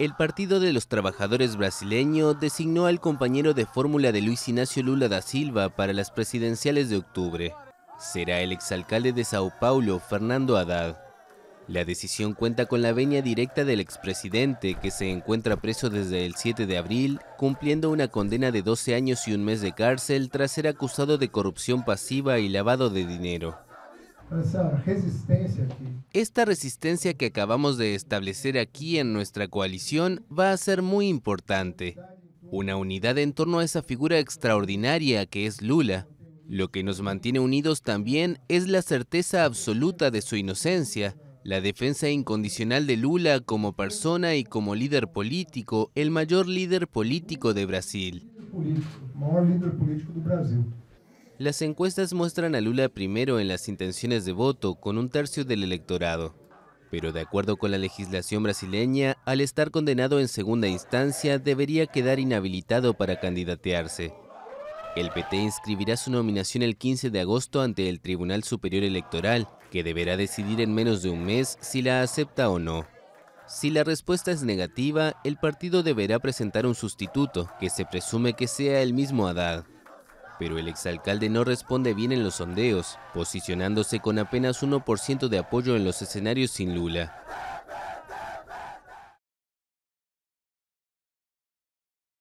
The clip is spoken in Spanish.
El Partido de los Trabajadores Brasileño designó al compañero de fórmula de Luis Ignacio Lula da Silva para las presidenciales de octubre. Será el exalcalde de Sao Paulo, Fernando Haddad. La decisión cuenta con la venia directa del expresidente, que se encuentra preso desde el 7 de abril, cumpliendo una condena de 12 años y un mes de cárcel tras ser acusado de corrupción pasiva y lavado de dinero. Esta resistencia que acabamos de establecer aquí en nuestra coalición va a ser muy importante. Una unidad en torno a esa figura extraordinaria que es Lula. Lo que nos mantiene unidos también es la certeza absoluta de su inocencia, la defensa incondicional de Lula como persona y como líder político, el mayor líder político de Brasil. Las encuestas muestran a Lula primero en las intenciones de voto con un tercio del electorado. Pero de acuerdo con la legislación brasileña, al estar condenado en segunda instancia debería quedar inhabilitado para candidatearse. El PT inscribirá su nominación el 15 de agosto ante el Tribunal Superior Electoral, que deberá decidir en menos de un mes si la acepta o no. Si la respuesta es negativa, el partido deberá presentar un sustituto, que se presume que sea el mismo Haddad pero el exalcalde no responde bien en los sondeos, posicionándose con apenas 1% de apoyo en los escenarios sin Lula.